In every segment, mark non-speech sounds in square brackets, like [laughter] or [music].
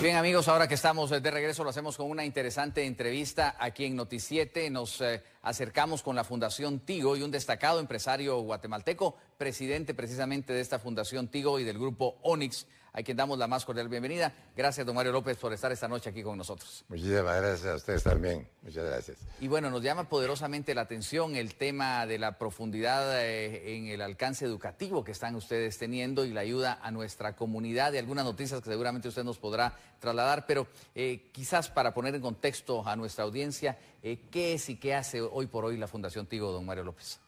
Bien amigos, ahora que estamos eh, de regreso lo hacemos con una interesante entrevista aquí en Noticiete. Nos eh, acercamos con la Fundación Tigo y un destacado empresario guatemalteco, presidente precisamente de esta Fundación Tigo y del grupo Onix, a quien damos la más cordial bienvenida. Gracias, don Mario López, por estar esta noche aquí con nosotros. Muchísimas gracias a ustedes también. Muchas gracias. Y bueno, nos llama poderosamente la atención el tema de la profundidad eh, en el alcance educativo que están ustedes teniendo y la ayuda a nuestra comunidad y algunas noticias que seguramente usted nos podrá trasladar, pero eh, quizás para poner en contexto a nuestra audiencia, eh, ¿qué es y qué hace hoy por hoy la Fundación Tigo, don Mario López?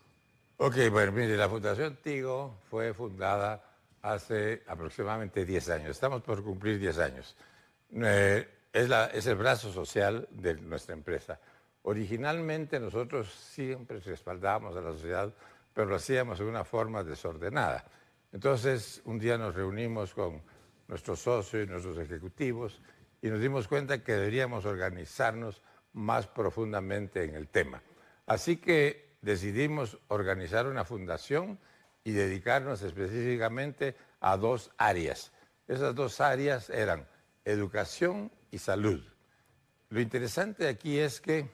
Ok, bueno, mire, la Fundación Tigo fue fundada hace aproximadamente 10 años. Estamos por cumplir 10 años. Eh, es, es, el brazo social de nuestra empresa. Originalmente nosotros siempre respaldábamos a la sociedad, pero lo hacíamos de una forma desordenada. Entonces, un día nos reunimos con nuestros socios y nuestros ejecutivos y nos dimos cuenta que deberíamos organizarnos más profundamente en el tema. Así que decidimos organizar una fundación y dedicarnos específicamente a dos áreas. Esas dos áreas eran educación y salud. Lo interesante aquí es que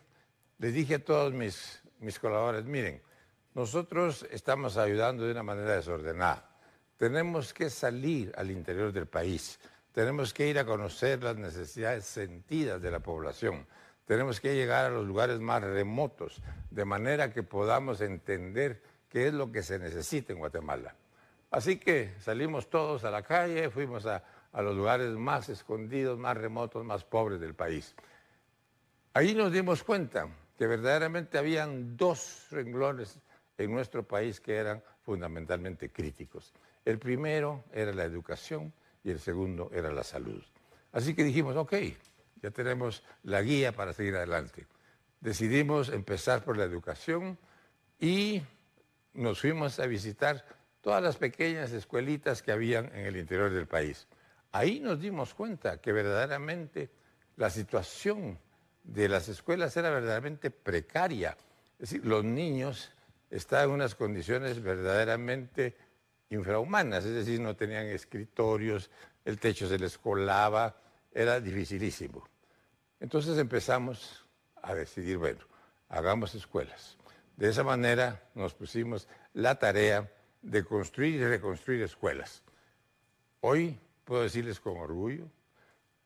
les dije a todos mis, mis colaboradores, miren, nosotros estamos ayudando de una manera desordenada. Tenemos que salir al interior del país, tenemos que ir a conocer las necesidades sentidas de la población, tenemos que llegar a los lugares más remotos, de manera que podamos entender que es lo que se necesita en Guatemala. Así que salimos todos a la calle, fuimos a, los lugares más escondidos, más remotos, más pobres del país. Ahí nos dimos cuenta que verdaderamente habían dos renglones en nuestro país que eran fundamentalmente críticos. El primero era la educación y el segundo era la salud. Así que dijimos, ok, ya tenemos la guía para seguir adelante. Decidimos empezar por la educación y nos fuimos a visitar todas las pequeñas escuelitas que habían en el interior del país. Ahí nos dimos cuenta que verdaderamente la situación de las escuelas era verdaderamente precaria. Es decir, los niños estaban en unas condiciones verdaderamente infrahumanas, es decir, no tenían escritorios, el techo se les colaba, era dificilísimo. Entonces empezamos a decidir, bueno, hagamos escuelas. De esa manera nos pusimos la tarea de construir y reconstruir escuelas. Hoy puedo decirles con orgullo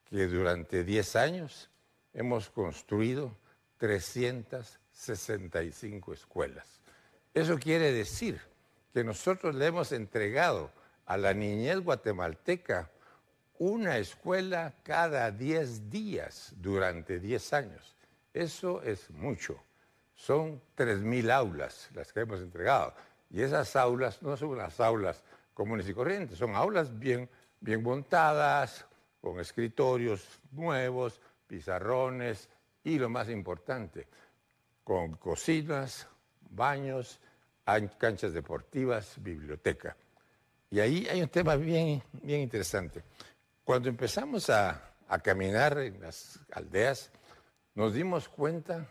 que durante 10 años hemos construido 365 escuelas. Eso quiere decir que nosotros le hemos entregado a la niñez guatemalteca una escuela cada 10 días durante 10 años. Eso es mucho. Son 3.000 aulas las que hemos entregado. Y esas aulas no son las aulas comunes y corrientes, son aulas bien, bien montadas, con escritorios nuevos, pizarrones y lo más importante, con cocinas, baños, canchas deportivas, biblioteca. Y ahí hay un tema bien, bien interesante. Cuando empezamos a, a caminar en las aldeas, nos dimos cuenta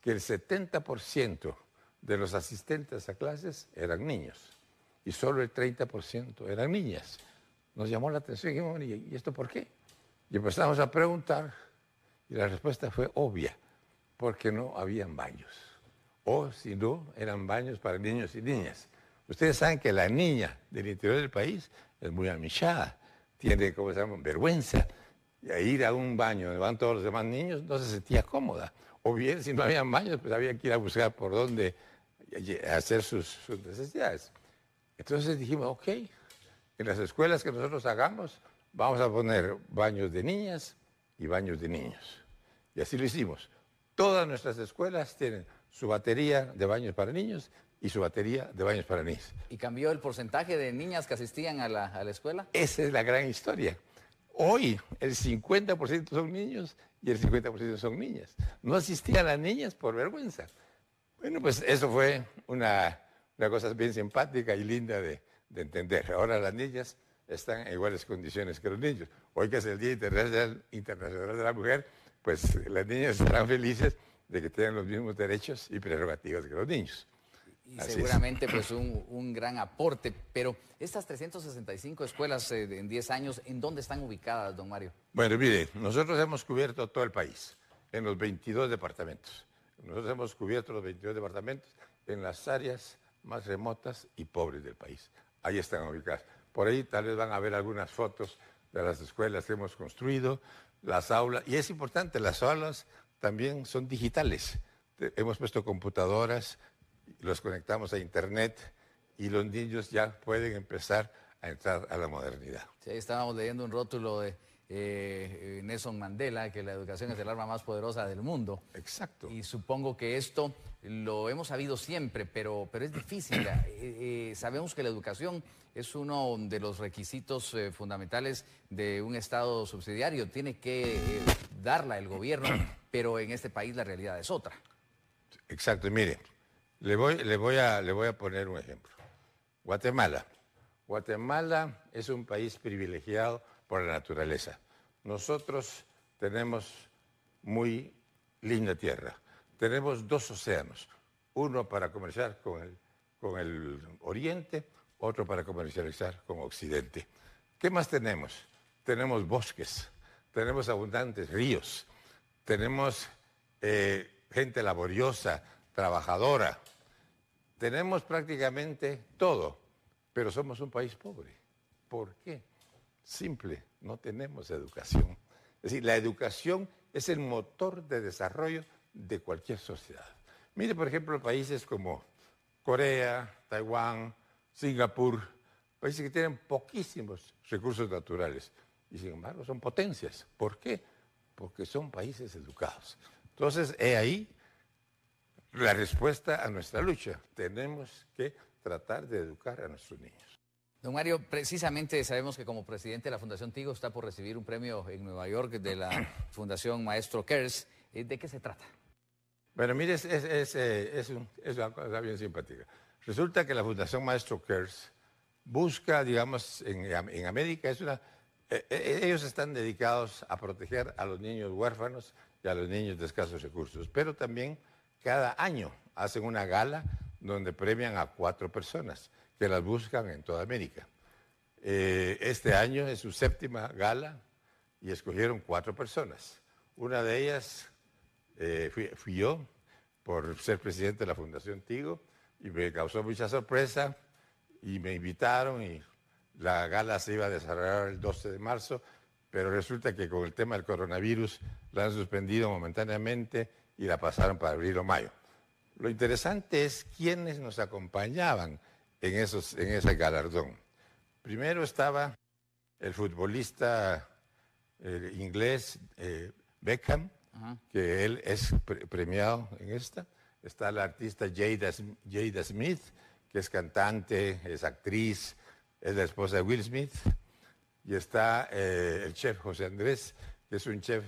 que el 70% de los asistentes a clases eran niños y solo el 30% eran niñas. Nos llamó la atención y dijimos, ¿y esto por qué? Y empezamos a preguntar y la respuesta fue obvia, porque no habían baños. O si no, eran baños para niños y niñas. Ustedes saben que la niña del interior del país es muy amichada, tiene, como se llama?, vergüenza a ir a un baño donde van todos los demás niños, no se sentía cómoda. O bien, si no había baños, pues había que ir a buscar por dónde hacer sus, sus necesidades. Entonces dijimos, ok, en las escuelas que nosotros hagamos, vamos a poner baños de niñas y baños de niños. Y así lo hicimos. Todas nuestras escuelas tienen su batería de baños para niños y su batería de baños para niñas. ¿Y cambió el porcentaje de niñas que asistían a la, a la escuela? Esa es la gran historia. Hoy el 50% son niños y el 50% son niñas. No asistían las niñas por vergüenza. Bueno, pues eso fue una, cosa bien simpática y linda de, entender. Ahora las niñas están en iguales condiciones que los niños. Hoy que es el Día Internacional, Internacional de la Mujer, pues las niñas estarán felices de que tengan los mismos derechos y prerrogativas que los niños. Y seguramente pues un, gran aporte. Pero estas 365 escuelas eh, en 10 años, ¿en dónde están ubicadas, don Mario? Bueno, mire, nosotros hemos cubierto todo el país, en los 22 departamentos. Nosotros hemos cubierto los 22 departamentos en las áreas más remotas y pobres del país. Ahí están ubicadas. Por ahí tal vez van a ver algunas fotos de las escuelas que hemos construido, las aulas. Y es importante, las aulas también son digitales. Hemos puesto computadoras, los conectamos a Internet y los niños ya pueden empezar a entrar a la modernidad. Sí, estábamos leyendo un rótulo de eh, eh, Nelson Mandela, que la educación es el arma más poderosa del mundo. Exacto. Y supongo que esto lo hemos sabido siempre, pero, pero es difícil. [clears throat] Eh, sabemos que la educación es uno de los requisitos fundamentales de un Estado subsidiario. Tiene que darla el gobierno, pero en este país la realidad es otra. Exacto, y mire, le voy, a, le voy a poner un ejemplo. Guatemala. Guatemala es un país privilegiado por la naturaleza. Nosotros tenemos muy linda tierra. Tenemos dos océanos, uno para comerciar con el, con el oriente, otro para comercializar con occidente. ¿Qué más tenemos? Tenemos bosques, tenemos abundantes ríos, tenemos eh, gente laboriosa, trabajadora, tenemos prácticamente todo, pero somos un país pobre. ¿Por qué? Simple, no tenemos educación. Es decir, la educación es el motor de desarrollo de cualquier sociedad. Mire, por ejemplo, países como Corea, Taiwán, Singapur, países que tienen poquísimos recursos naturales y sin embargo son potencias. ¿Por qué? Porque son países educados. Entonces, he ahí la respuesta a nuestra lucha. Tenemos que tratar de educar a nuestros niños. Don Mario, precisamente sabemos que como presidente de la Fundación Tigo está por recibir un premio en Nueva York de la [clears throat] Fundación Maestro Cares. Eh, ¿De qué se trata? Bueno, mire, es, es, es, eh, un, una cosa bien simpática. Resulta que la Fundación Maestro Cares busca, digamos, en, en América, es eh, ellos están dedicados a proteger a los niños huérfanos y a los niños de escasos recursos, pero también cada año hacen una gala donde premian a cuatro personas que las buscan en toda América. Eh, este año es su séptima gala y escogieron cuatro personas. Una de ellas eh, fui, yo por ser presidente de la Fundación Tigo y me causó mucha sorpresa y me invitaron y la gala se iba a desarrollar el 12 de marzo, pero resulta que con el tema del coronavirus la han suspendido momentáneamente y la pasaron para abril o mayo. Lo interesante es quiénes nos acompañaban en, esos, en ese galardón. Primero estaba el futbolista el inglés eh, Beckham, que él es premiado en esta. Está la artista Jada, Jada, Smith, que es cantante, es actriz, es la esposa de Will Smith. Y está eh, el chef José Andrés, que es un chef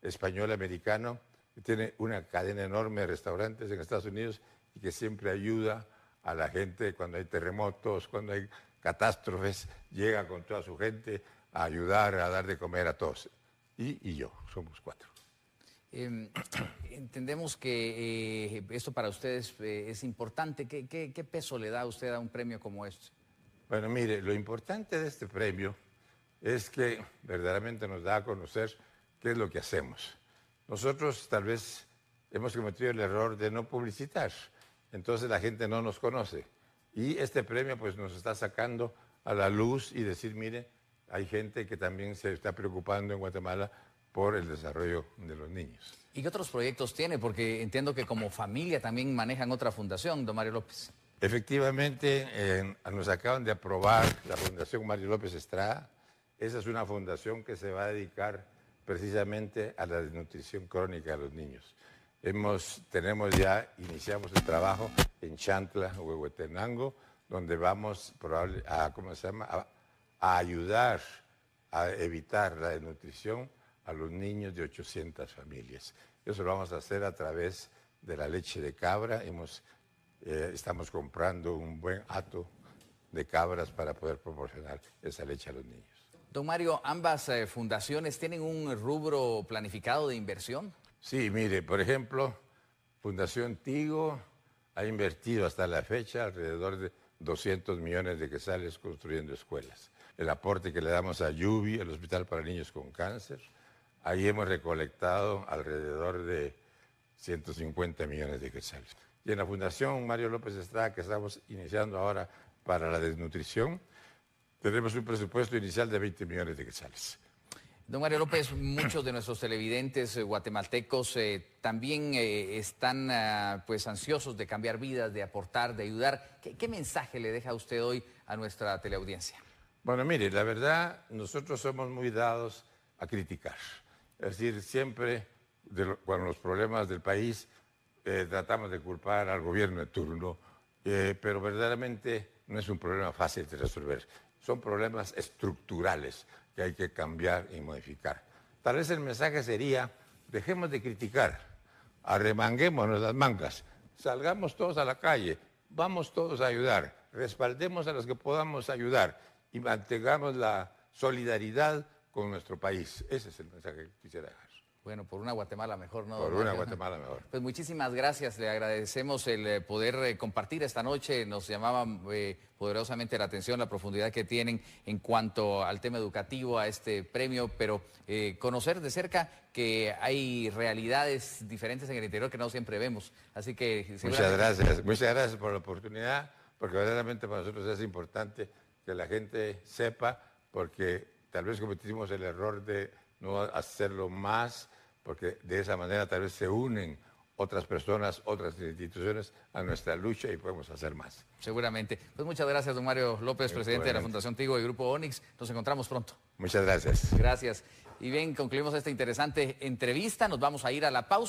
español-americano tiene una cadena enorme de restaurantes en Estados Unidos y que siempre ayuda a la gente cuando hay terremotos, cuando hay catástrofes, llega con toda su gente a ayudar, a dar de comer a todos. Y, yo, somos cuatro. Em, [clears throat] entendemos que eh, esto para ustedes eh, es importante. ¿Qué, ¿Qué, qué, peso le da a usted a un premio como este? Bueno, mire, lo importante de este premio es que verdaderamente nos da a conocer qué es lo que hacemos. Nosotros tal vez hemos cometido el error de no publicitar, entonces la gente no nos conoce. Y este premio pues nos está sacando a la luz y decir, mire, hay gente que también se está preocupando en Guatemala por el desarrollo de los niños. ¿Y qué otros proyectos tiene? Porque entiendo que como familia también manejan otra fundación, don Mario López. Efectivamente, nos acaban de aprobar la Fundación Mario López Estrada. Esa es una fundación que se va a dedicar precisamente a la desnutrición crónica de los niños. Hemos, tenemos ya, iniciamos el trabajo en Chantla, Huehuetenango, donde vamos a, ¿cómo A, ayudar a evitar la desnutrición a los niños de 800 familias. Eso lo vamos a hacer a través de la leche de cabra. Hemos, eh, estamos comprando un buen hato de cabras para poder proporcionar esa leche a los niños. Don Mario, ambas eh, fundaciones tienen un rubro planificado de inversión. Sí, mire, por ejemplo, Fundación Tigo ha invertido hasta la fecha alrededor de 200 millones de quesales construyendo escuelas. El aporte que le damos a Yubi, el Hospital para Niños con Cáncer, ahí hemos recolectado alrededor de 150 millones de quesales. Y en la Fundación Mario López Estrada, que estamos iniciando ahora para la desnutrición, tenemos un presupuesto inicial de 20 millones de quetzales. Don Mario López, muchos de nuestros televidentes eh, guatemaltecos eh, también eh, están ah, pues ansiosos de cambiar vidas, de aportar, de ayudar. ¿Qué, mensaje le deja usted hoy a nuestra teleaudiencia? Bueno, mire, la verdad, nosotros somos muy dados a criticar. Es decir, siempre cuando los problemas del país tratamos de culpar al gobierno de turno, pero verdaderamente no es un problema fácil de resolver. Son problemas estructurales que hay que cambiar y modificar. Tal vez el mensaje sería, dejemos de criticar, arremanguémonos las mangas, salgamos todos a la calle, vamos todos a ayudar, respaldemos a los que podamos ayudar y mantengamos la solidaridad con nuestro país. Ese es el mensaje que quisiera dejar. Bueno, por una Guatemala mejor, ¿no? Por una Guatemala mejor. Pues muchísimas gracias, le agradecemos el eh, poder eh, compartir esta noche, nos llamaba eh, poderosamente la atención la profundidad que tienen en cuanto al tema educativo, a este premio, pero conocer de cerca que hay realidades diferentes en el interior que no siempre vemos. Así que... Muchas gracias, muchas gracias por la oportunidad, porque verdaderamente para nosotros es importante que la gente sepa, porque tal vez cometimos el error de no hacerlo más porque de esa manera tal vez se unen otras personas, otras instituciones a nuestra lucha y podemos hacer más. Seguramente. Pues muchas gracias, don Mario López, presidente de la Fundación Tigo y Grupo Onix. Nos encontramos pronto. Muchas gracias. Gracias. Y bien, concluimos esta interesante entrevista. Nos vamos a ir a la pausa.